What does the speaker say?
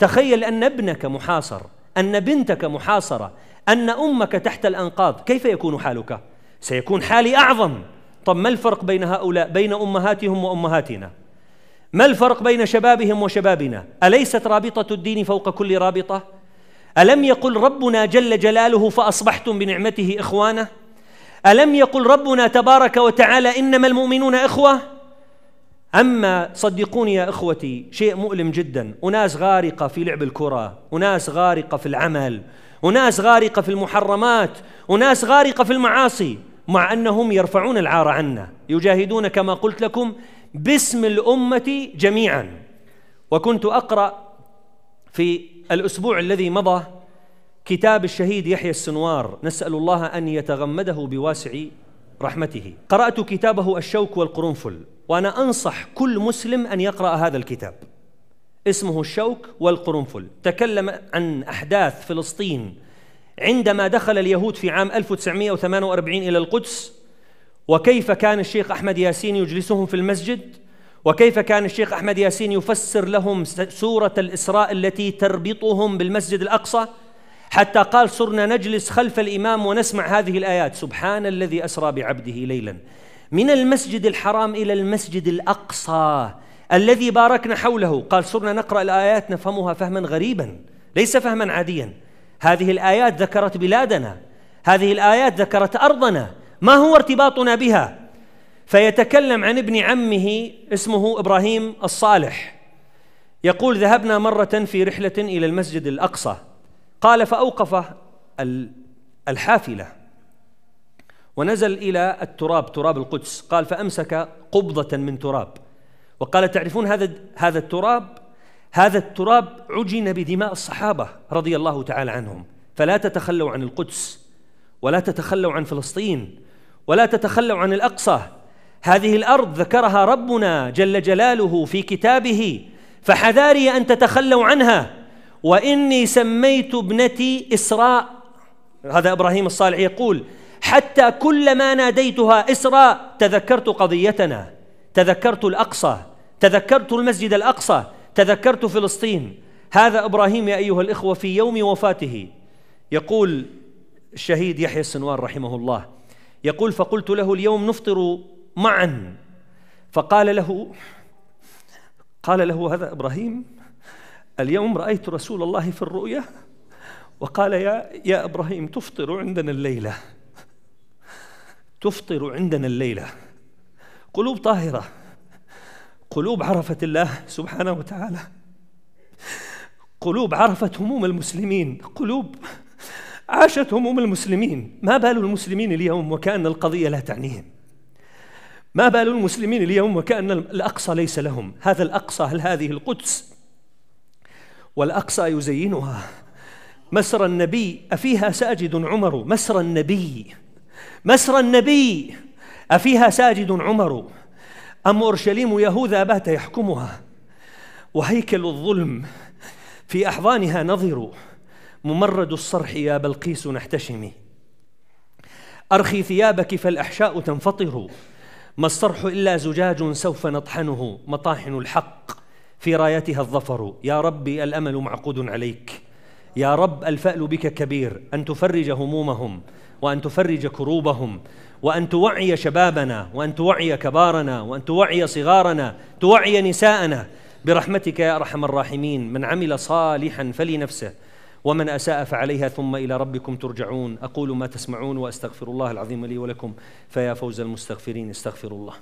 تخيل أن ابنك محاصر أن بنتك محاصرة أن أمك تحت الأنقاض كيف يكون حالك؟ سيكون حالي أعظم طب ما الفرق بين هؤلاء بين أمهاتهم وأمهاتنا؟ ما الفرق بين شبابهم وشبابنا؟ أليست رابطة الدين فوق كل رابطة؟ ألم يقل ربنا جل جلاله فأصبحتم بنعمته إخوانا؟ ألم يقل ربنا تبارك وتعالى إنما المؤمنون إخوة؟ أما صدقوني يا إخوتي شيء مؤلم جدا أناس غارقة في لعب الكرة أناس غارقة في العمل أناس غارقة في المحرمات أناس غارقة في المعاصي مع أنهم يرفعون العار عنا يجاهدون كما قلت لكم باسم الأمة جميعا وكنت أقرأ في الأسبوع الذي مضى كتاب الشهيد يحيى السنوار نسأل الله أن يتغمده بواسع رحمته قرأت كتابه الشوك والقرنفل وأنا أنصح كل مسلم أن يقرأ هذا الكتاب اسمه الشوك والقرنفل تكلم عن أحداث فلسطين عندما دخل اليهود في عام 1948 إلى القدس وكيف كان الشيخ أحمد ياسين يجلسهم في المسجد وكيف كان الشيخ أحمد ياسين يفسر لهم سورة الإسراء التي تربطهم بالمسجد الأقصى حتى قال صرنا نجلس خلف الإمام ونسمع هذه الآيات سبحان الذي أسرى بعبده ليلا من المسجد الحرام إلى المسجد الأقصى الذي باركنا حوله قال صرنا نقرأ الآيات نفهمها فهما غريبا ليس فهما عاديا هذه الآيات ذكرت بلادنا هذه الآيات ذكرت أرضنا ما هو ارتباطنا بها فيتكلم عن ابن عمه اسمه إبراهيم الصالح يقول ذهبنا مرة في رحلة إلى المسجد الأقصى قال فأوقف الحافلة ونزل إلى التراب تراب القدس قال فأمسك قبضة من تراب وقال تعرفون هذا هذا التراب هذا التراب عجن بدماء الصحابة رضي الله تعالى عنهم فلا تتخلوا عن القدس ولا تتخلوا عن فلسطين ولا تتخلوا عن الأقصى هذه الأرض ذكرها ربنا جل جلاله في كتابه فحذاري أن تتخلوا عنها وإني سميت ابنتي إسراء هذا إبراهيم الصالح يقول حتى كلما ناديتها اسراء تذكرت قضيتنا تذكرت الاقصى تذكرت المسجد الاقصى تذكرت فلسطين هذا ابراهيم يا ايها الاخوه في يوم وفاته يقول الشهيد يحيى السنوار رحمه الله يقول فقلت له اليوم نفطر معا فقال له قال له هذا ابراهيم اليوم رايت رسول الله في الرؤيا وقال يا يا ابراهيم تفطر عندنا الليله تفطر عندنا الليلة قلوب طاهرة قلوب عرفت الله سبحانه وتعالى قلوب عرفت هموم المسلمين قلوب عاشت هموم المسلمين ما بال المسلمين اليوم وكأن القضية لا تعنيهم ما بال المسلمين اليوم وكأن الأقصى ليس لهم هذا الأقصى هل هذه القدس والأقصى يزينها مسرى النبي أفيها ساجد عمر مسرى النبي مسرى النبي أفيها ساجد عمر أم أورشليم يهوذا بات يحكمها وهيكل الظلم في أحضانها نظر ممرد الصرح يا بلقيس نحتشمي أرخي ثيابك فالأحشاء تنفطر ما الصرح إلا زجاج سوف نطحنه مطاحن الحق في رايتها الظفر يا ربي الأمل معقود عليك يا رب الفأل بك كبير أن تفرج همومهم وأن تفرج كروبهم وأن توعي شبابنا وأن توعي كبارنا وأن توعي صغارنا توعي نساءنا برحمتك يا أرحم الراحمين من عمل صالحا فلنفسه ومن أساء فعليها ثم إلى ربكم ترجعون أقول ما تسمعون وأستغفر الله العظيم لي ولكم فيا فوز المستغفرين استغفر الله